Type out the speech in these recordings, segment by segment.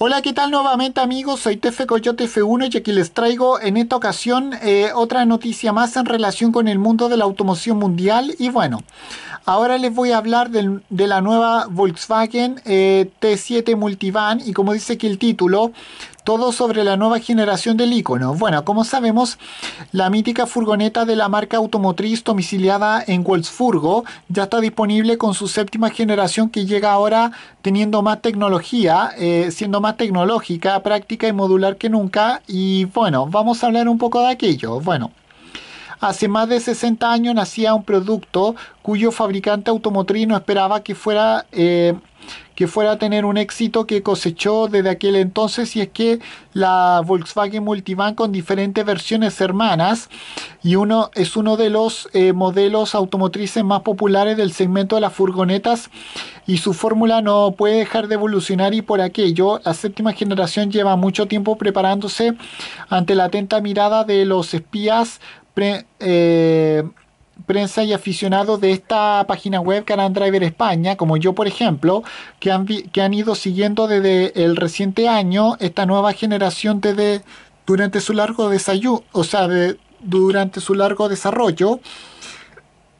Hola, ¿qué tal nuevamente amigos? Soy Tefe Coyote F1 y aquí les traigo en esta ocasión eh, otra noticia más en relación con el mundo de la automoción mundial. Y bueno, ahora les voy a hablar de la nueva Volkswagen eh, T7 Multivan y como dice aquí el título, todo sobre la nueva generación del icono. Bueno, como sabemos, la mítica furgoneta de la marca automotriz domiciliada en Wolfsburgo ya está disponible con su séptima generación que llega ahora teniendo más tecnología, eh, siendo más tecnológica, práctica y modular que nunca. Y bueno, vamos a hablar un poco de aquello. Bueno. Hace más de 60 años nacía un producto cuyo fabricante automotriz no esperaba que fuera, eh, que fuera a tener un éxito que cosechó desde aquel entonces y es que la Volkswagen Multivan con diferentes versiones hermanas y uno es uno de los eh, modelos automotrices más populares del segmento de las furgonetas y su fórmula no puede dejar de evolucionar y por aquello la séptima generación lleva mucho tiempo preparándose ante la atenta mirada de los espías eh, prensa y aficionados de esta página web Caran Driver España, como yo por ejemplo, que han, que han ido siguiendo desde el reciente año esta nueva generación durante su largo desayuno, o sea, durante su largo desarrollo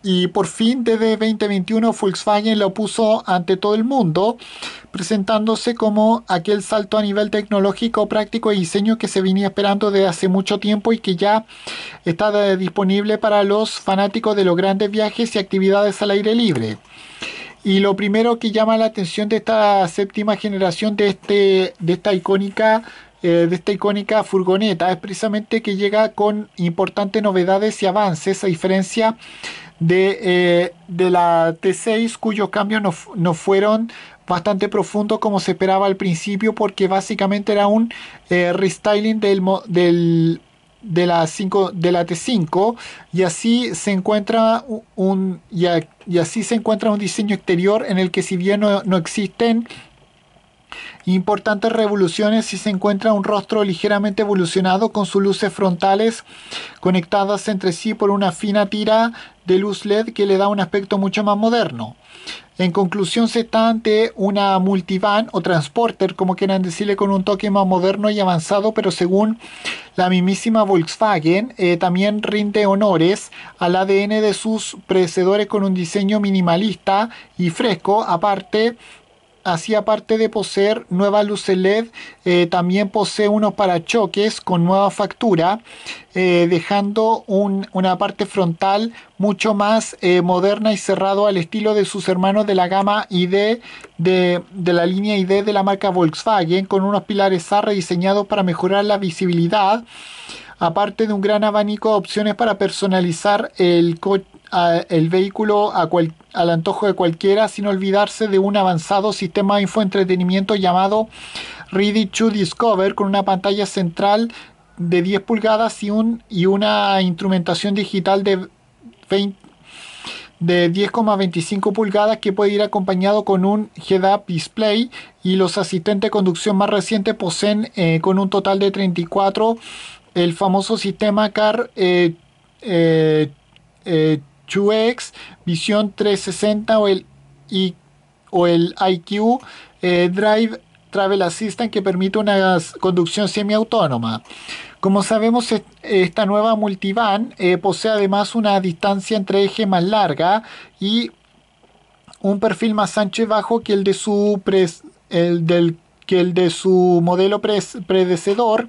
y por fin, desde 2021, Volkswagen lo puso ante todo el mundo, presentándose como aquel salto a nivel tecnológico, práctico y diseño que se venía esperando desde hace mucho tiempo y que ya está disponible para los fanáticos de los grandes viajes y actividades al aire libre. Y lo primero que llama la atención de esta séptima generación de, este, de esta icónica eh, de esta icónica furgoneta es precisamente que llega con importantes novedades y avances a diferencia eh, de, la T6 cuyos cambios no, fueron bastante profundos como se esperaba al principio porque básicamente era un eh, restyling del, del, de, la 5, de la T5 y así se encuentra un, así se encuentra un diseño exterior en el que si bien no existen Importantes revoluciones si se encuentra un rostro ligeramente evolucionado con sus luces frontales conectadas entre sí por una fina tira de luz LED que le da un aspecto mucho más moderno. En conclusión, se está ante una multivan o transporter, como quieran decirle, con un toque más moderno y avanzado, pero según la mismísima Volkswagen, eh, también rinde honores al ADN de sus predecesores con un diseño minimalista y fresco, aparte así aparte de poseer nuevas luces LED, eh, también posee unos parachoques con nueva factura, eh, dejando una parte frontal mucho más eh, moderna y cerrado al estilo de sus hermanos de la gama ID de, de la línea ID de la marca Volkswagen, con unos pilares A rediseñados para mejorar la visibilidad aparte de un gran abanico de opciones para personalizar el coche el vehículo a cual, al antojo de cualquiera sin olvidarse de un avanzado sistema de infoentretenimiento llamado Ready to Discover con una pantalla central de 10 pulgadas y, un, y una instrumentación digital de de 10,25 pulgadas que puede ir acompañado con un head-up display y los asistentes de conducción más recientes poseen eh, con un total de 34 el famoso sistema CAR eh, eh, eh 2X, Visión 360 o el, o el IQ eh, Drive Travel Assistant que permite una conducción semiautónoma. Como sabemos, esta nueva multivan eh, posee además una distancia entre eje más larga y un perfil más ancho y bajo que el de su, que el de su modelo predecedor...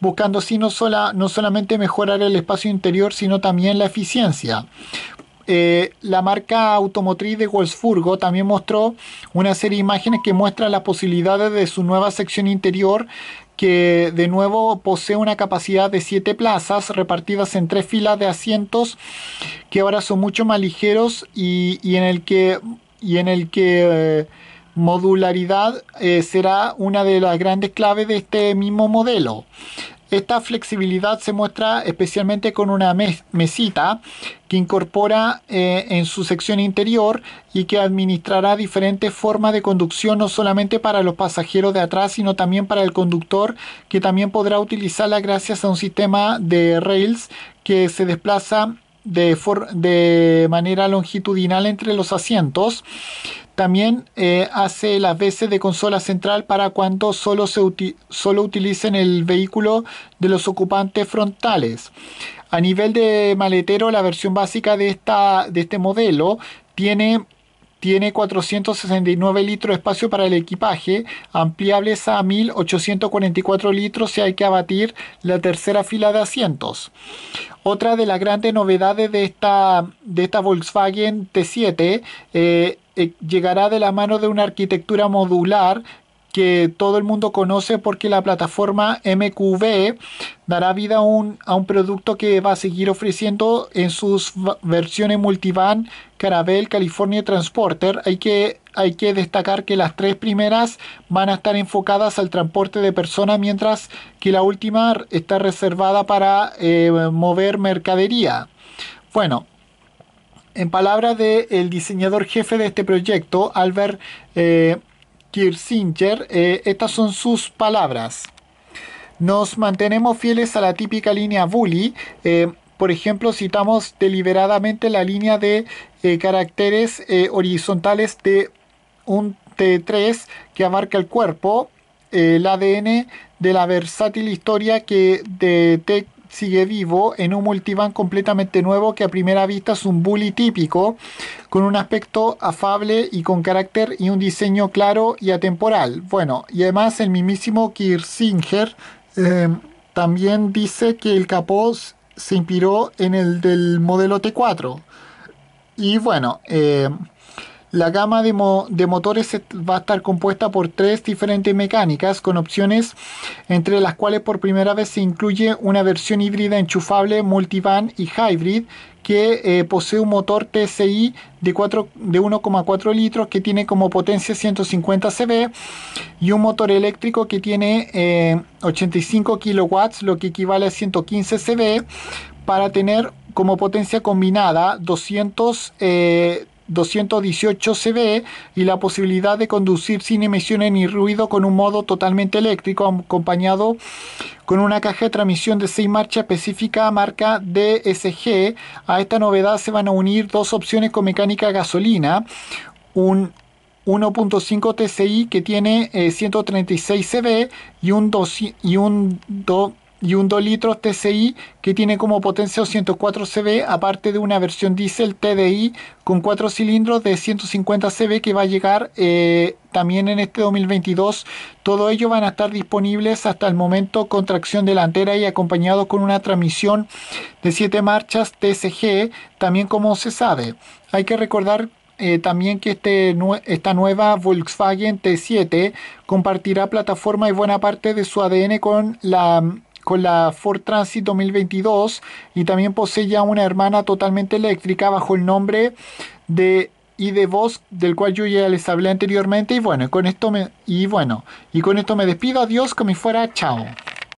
buscando así no solamente mejorar el espacio interior, sino también la eficiencia. Eh, la marca automotriz de Wolfsburgo también mostró una serie de imágenes que muestran las posibilidades de su nueva sección interior que de nuevo posee una capacidad de 7 plazas repartidas en tres filas de asientos que ahora son mucho más ligeros y, en el que, y en el eh, modularidad eh, será una de las grandes claves de este mismo modelo. Esta flexibilidad se muestra especialmente con una mesita que incorpora eh, en su sección interior y que administrará diferentes formas de conducción no solamente para los pasajeros de atrás, sino también para el conductor que también podrá utilizarla gracias a un sistema de rails que se desplaza de manera longitudinal entre los asientos. También eh, hace las veces de consola central para cuando solo, se utilicen el vehículo de los ocupantes frontales. A nivel de maletero, la versión básica de, esta, de este modelo tiene tiene 469 litros de espacio para el equipaje, ampliables a 1844 litros si hay que abatir la tercera fila de asientos. Otra de las grandes novedades de esta, de esta Volkswagen T7 eh, eh, llegará de la mano de una arquitectura modular que todo el mundo conoce porque la plataforma MQV dará vida a un, a un producto que va a seguir ofreciendo en sus versiones multivan Carabel, California Transporter. Hay que, hay que destacar que las tres primeras van a estar enfocadas al transporte de personas, mientras que la última está reservada para eh, mover mercadería. Bueno, en palabras del diseñador jefe de este proyecto, Albert eh, Kirchner, eh, estas son sus palabras. Nos mantenemos fieles a la típica línea Bully. Eh, por ejemplo, citamos deliberadamente la línea de eh, caracteres horizontales de un T3 que abarca el cuerpo, el ADN de la versátil historia que detecta sigue vivo en un multivan completamente nuevo que a primera vista es un bully típico, con un aspecto afable y con carácter y un diseño claro y atemporal. Bueno, y además el mismísimo Kirsinger em, también dice que el capó se inspiró en el del modelo T4. Y bueno, eh, la gama de, motores va a estar compuesta por tres diferentes mecánicas con opciones entre las cuales por primera vez se incluye una versión híbrida enchufable, multivan y hybrid que eh, posee un motor TSI de, 4, de 1,4 litros que tiene como potencia 150 CV y un motor eléctrico que tiene 85 eh, kilowatts, lo que equivale a 115 CV para tener como potencia combinada 200 218 CV y la posibilidad de conducir sin emisiones ni ruido con un modo totalmente eléctrico acompañado con una caja de transmisión de 6 marchas específica marca DSG. A esta novedad se van a unir dos opciones con mecánica gasolina, un 1.5 TCI que tiene 136 eh, CB y un, 2, y un 2 litros TCI que tiene como potencia 204 CV, aparte de una versión diésel TDI con 4 cilindros de 150 CV que va a llegar eh, también en este 2022. Todo ello van a estar disponibles hasta el momento con tracción delantera y acompañado con una transmisión de 7 marchas TSG, también como se sabe. Hay que recordar eh, también que este, esta nueva Volkswagen T7 compartirá plataforma y buena parte de su ADN con la con la Ford Transit 2022 y también posee ya una hermana totalmente eléctrica bajo el nombre de y del cual yo ya les hablé anteriormente y bueno, con esto me y bueno, y con esto me despido, adiós, como fuera, chao.